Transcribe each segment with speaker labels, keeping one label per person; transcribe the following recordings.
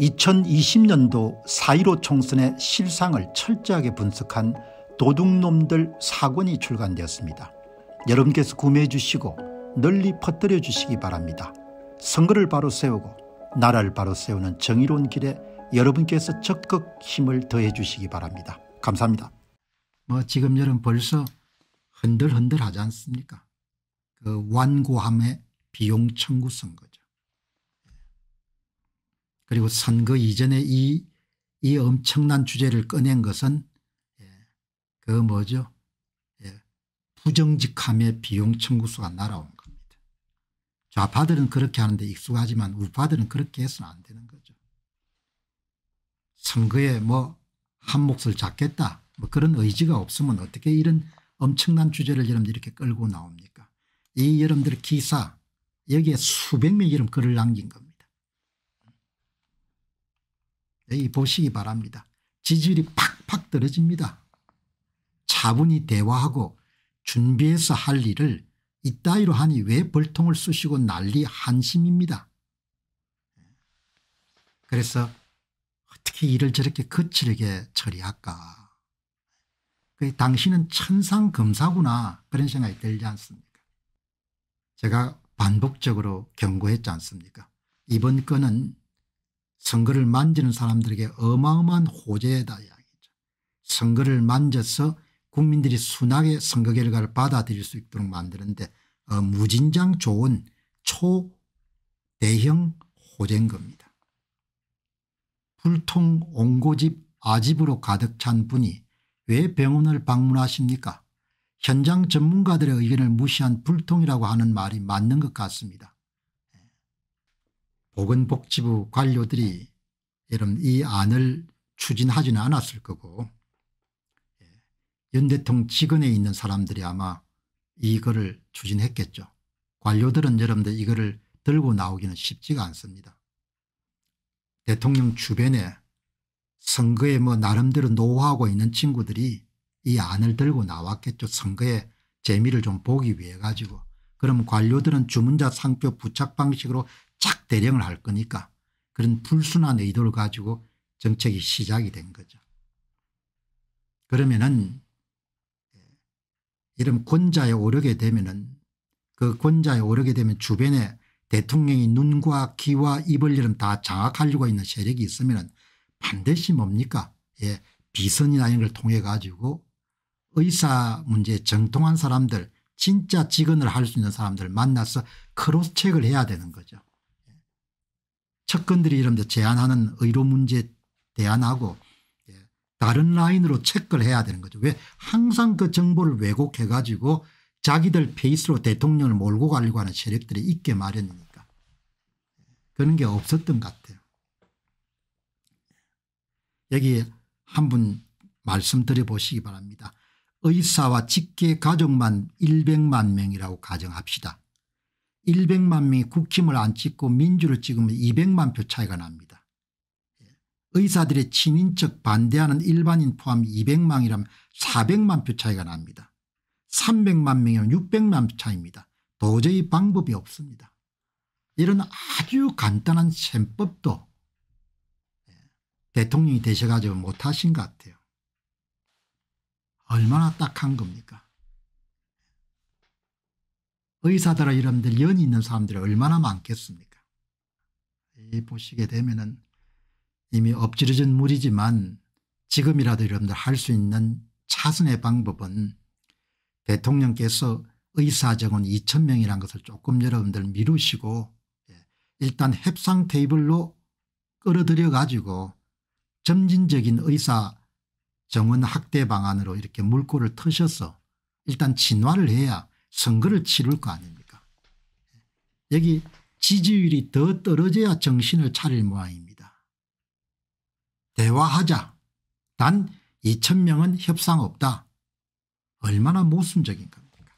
Speaker 1: 2020년도 4.15 총선의 실상을 철저하게 분석한 도둑놈들 사권이 출간되었습니다. 여러분께서 구매해 주시고 널리 퍼뜨려 주시기 바랍니다. 선거를 바로 세우고 나라를 바로 세우는 정의로운 길에 여러분께서 적극 힘을 더해 주시기 바랍니다. 감사합니다. 뭐 지금 여러분 벌써 흔들흔들 하지 않습니까? 그 완고함의 비용 청구 선거죠. 그리고 선거 그 이전에 이, 이 엄청난 주제를 꺼낸 것은 예, 그 뭐죠 예, 부정직함의 비용 청구수가 날아온 겁니다. 좌파들은 그렇게 하는데 익숙하지만 우파들은 그렇게 해서는 안 되는 거죠. 선거에 뭐한 몫을 잡겠다 뭐 그런 의지가 없으면 어떻게 이런 엄청난 주제를 여러분들 이렇게 끌고 나옵니까 이 여러분들 기사 여기에 수백 명 이름 글을 남긴 겁니다. 예, 보시기 바랍니다. 지지율이 팍팍 떨어집니다. 차분히 대화하고 준비해서 할 일을 이따위로 하니 왜 벌통을 쑤시고 난리 한심입니다. 그래서 어떻게 일을 저렇게 거칠게 처리할까. 당신은 천상검사구나 그런 생각이 들지 않습니까 제가 반복적으로 경고했지 않습니까 이번 건은 선거를 만지는 사람들에게 어마어마한 호재다 이야기죠. 선거를 만져서 국민들이 순하게 선거 결과를 받아들일 수 있도록 만드는데 어, 무진장 좋은 초대형 호재인 겁니다. 불통 옹고집 아집으로 가득 찬 분이 왜 병원을 방문하십니까? 현장 전문가들의 의견을 무시한 불통이라고 하는 말이 맞는 것 같습니다. 보건복지부 관료들이 여러분 이 안을 추진하지는 않았을 거고 연대통 예, 직원에 있는 사람들이 아마 이거를 추진했겠죠. 관료들은 여러분들 이거를 들고 나오기는 쉽지가 않습니다. 대통령 주변에 선거에 뭐 나름대로 노하고 있는 친구들이 이 안을 들고 나왔겠죠. 선거에 재미를 좀 보기 위해 가지고. 그럼 관료들은 주문자 상표 부착 방식으로 짝 대령을 할 거니까 그런 불순한 의도를 가지고 정책이 시작이 된 거죠. 그러면은 예, 이런 권자에 오르게 되면은 그 권자에 오르게 되면 주변에 대통령이 눈과 귀와 입을 이름 다 장악하려고 있는 세력이 있으면 반드시 뭡니까 예, 비선이나 이런 걸 통해 가지고 의사 문제 정통한 사람들 진짜 직언을 할 수 있는 사람들 만나서 크로스책을 해야 되는 거죠. 측근들이 이런 데제한하는 의료 문제 대안하고 예, 다른 라인으로 체크를 해야 되는 거죠. 왜 항상 그 정보를 왜곡해 가지고 자기들 페이스로 대통령을 몰고 가려고 하는 세력들이 있게 마련이니까 그런 게 없었던 것 같아요. 여기 한 분 말씀드려보시기 바랍니다. 의사와 직계 가족만 100만 명이라고 가정합시다. 100만 명이 국힘을 안 찍고 민주를 찍으면 200만 표 차이가 납니다. 의사들의 친인척 반대하는 일반인 포함 200만이라면 400만 표 차이가 납니다. 300만 명이면 600만 표 차이입니다. 도저히 방법이 없습니다. 이런 아주 간단한 셈법도 대통령이 되셔가지고 못하신 것 같아요. 얼마나 딱한 겁니까? 의사들아 이런들 연이 있는 사람들이 얼마나 많겠습니까? 보시게 되면은 이미 엎질러진 물이지만 지금이라도 여러분들 할 수 있는 차선의 방법은 대통령께서 의사 정원 2천명이란 것을 조금 여러분들 미루시고 예, 일단 협상 테이블로 끌어들여 가지고 점진적인 의사 정원 확대 방안으로 이렇게 물꼬를 트셔서 일단 진화를 해야 선거를 치를 거 아닙니까 여기 지지율이 더 떨어져야 정신을 차릴 모양입니다. 대화하자. 단 2천 명은 협상 없다. 얼마나 모순적인 겁니까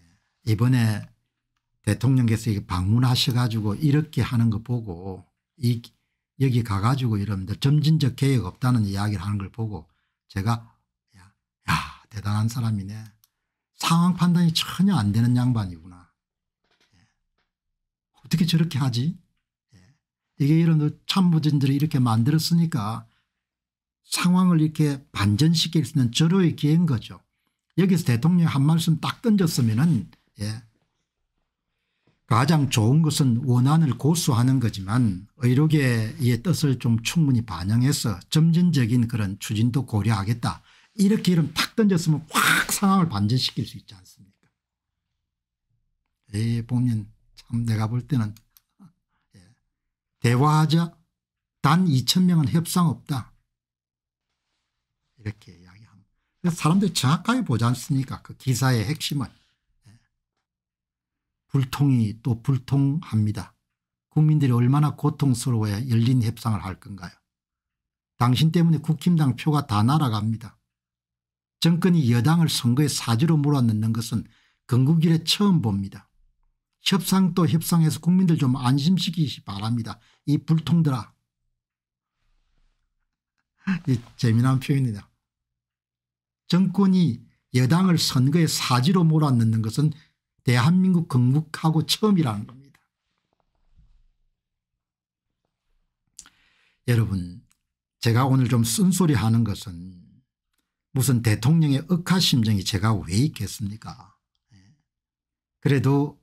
Speaker 1: 예. 이번에 대통령께서 방문하셔가지고 이렇게 하는 거 보고 이 여기 가가지고 여러분들 점진적 개혁 없다는 이야기를 하는 걸 보고 제가 야, 야 대단한 사람이네. 상황 판단이 전혀 안 되는 양반이구나. 예. 어떻게 저렇게 하지? 예. 이게 여러분들 참모진들이 이렇게 만들었으니까 상황을 이렇게 반전시킬 수 있는 절호의 기회인 거죠. 여기서 대통령 한 말씀 딱 던졌으면은 예. 가장 좋은 것은 원한을 고수하는 거지만 의료계의 뜻을 좀 충분히 반영해서 점진적인 그런 추진도 고려하겠다. 이렇게 이름 팍 던졌으면 확 상황을 반전시킬 수 있지 않습니까? 에 예, 보면 참 내가 볼 때는 예, 대화하자 단 2천 명은 협상 없다. 이렇게 이야기합니다. 사람들이 정확하게 보지 않습니까? 그 기사의 핵심은. 예. 불통이 또 불통합니다. 국민들이 얼마나 고통스러워야 열린 협상을 할 건가요? 당신 때문에 국힘당 표가 다 날아갑니다. 정권이 여당을 선거에 사지로 몰아넣는 것은 건국 이래 처음 봅니다. 협상도 협상해서 국민들 좀 안심시키시 바랍니다. 이 불통들아. 이 재미난 표현이다. 정권이 여당을 선거에 사지로 몰아넣는 것은 대한민국 건국하고 처음이라는 겁니다. 여러분 제가 오늘 좀 쓴소리하는 것은 무슨 대통령의 억하 심정이 제가 왜 있겠습니까 예. 그래도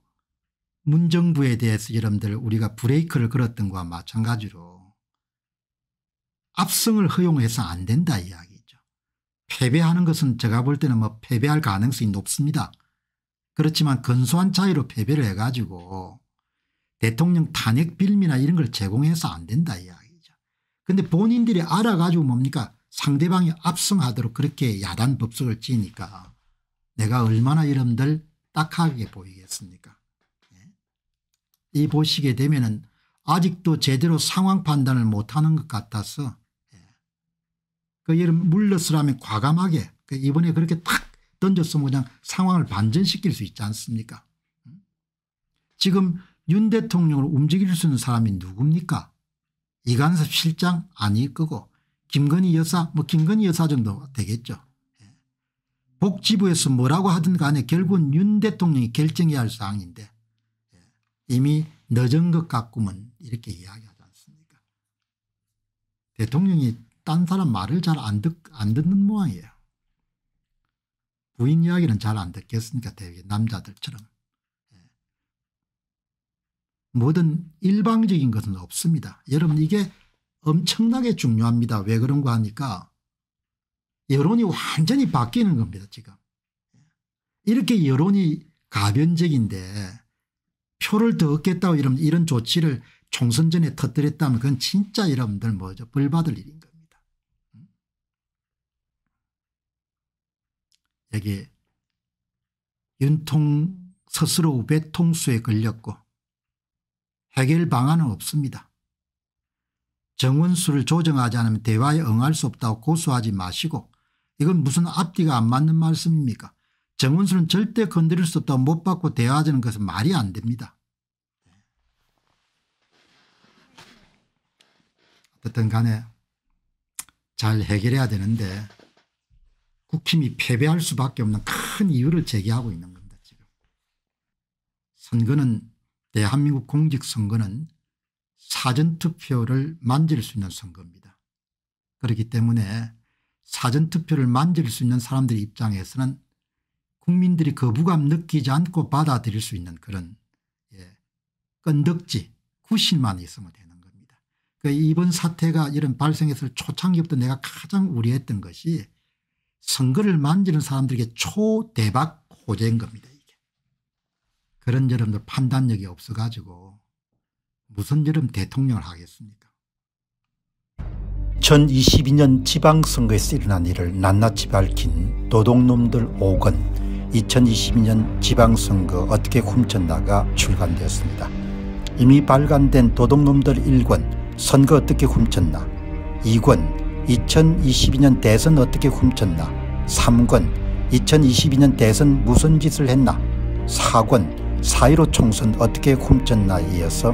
Speaker 1: 문정부에 대해서 여러분들 우리가 브레이크를 걸었던 것과 마찬가지로 압승을 허용해서 안 된다 이야기죠. 패배하는 것은 제가 볼 때는 뭐 패배할 가능성이 높습니다. 그렇지만 근소한 차이로 패배를 해가지고 대통령 탄핵 빌미나 이런 걸 제공해서 안 된다 이야기죠. 근데 본인들이 알아가지고 뭡니까 상대방이 압승하도록 그렇게 야단 법석을 찌니까 내가 얼마나 여러분들 딱하게 보이겠습니까 예? 이 보시게 되면 은 아직도 제대로 상황 판단을 못하는 것 같아서 예. 그 여름 물러서라면 과감하게 그 이번에 그렇게 탁 던졌으면 그냥 상황을 반전시킬 수 있지 않습니까 음? 지금 윤 대통령을 움직일 수 있는 사람이 누굽니까 이간섭 실장 아닐 거고 김건희 여사 뭐 김건희 여사 정도 되겠죠. 예. 복지부에서 뭐라고 하든 간에 결국은 윤 대통령이 결정해야 할 사항인데 예. 이미 늦은 것 같구먼 이렇게 이야기하지 않습니까 대통령이 딴 사람 말을 잘안안 듣는 모양이에요. 부인 이야기는 잘 안 듣겠으니까 대개 남자들처럼. 예. 뭐든 일방적인 것은 없습니다. 여러분 이게 엄청나게 중요합니다. 왜 그런가 하니까 여론이 완전히 바뀌는 겁니다. 지금. 이렇게 여론이 가변적인데 표를 더 얻겠다고 이런, 이런 조치를 총선 전에 터뜨렸다면 그건 진짜 여러분들 뭐죠. 벌 받을 일인 겁니다. 여기 윤통 스스로 외통수에 걸렸고 해결 방안은 없습니다. 정원수를 조정하지 않으면 대화에 응할 수 없다고 고소하지 마시고 이건 무슨 앞뒤가 안 맞는 말씀입니까 정원수는 절대 건드릴 수 없다고 못 받고 대화하자는 것은 말이 안 됩니다. 어쨌든 간에 잘 해결해야 되는데 국힘이 패배할 수밖에 없는 큰 이유를 제기하고 있는 겁니다. 지금 선거는 대한민국 공직선거는 사전투표를 만질 수 있는 선거입니다. 그렇기 때문에 사전투표를 만질 수 있는 사람들 입장에서는 국민들이 거부감 느끼지 않고 받아들일 수 있는 그런 예, 끈덕지 구실만 있으면 되는 겁니다. 그 이번 사태가 이런 발생했을 초창기부터 내가 가장 우려했던 것이 선거를 만지는 사람들에게 초대박 호재인 겁니다. 이게. 그런 여러분들 판단력이 없어가지고 무슨 여름 대통령을 하겠습니까 2022년 지방선거에서 일어난 일을 낱낱이 밝힌 도둑놈들 5권 2022년 지방선거 어떻게 훔쳤나가 출간되었습니다. 이미 발간된 도둑놈들 1권 선거 어떻게 훔쳤나 2권 2022년 대선 어떻게 훔쳤나 3권 2022년 대선 무슨 짓을 했나 4권 4.15 총선 어떻게 훔쳤나 이어서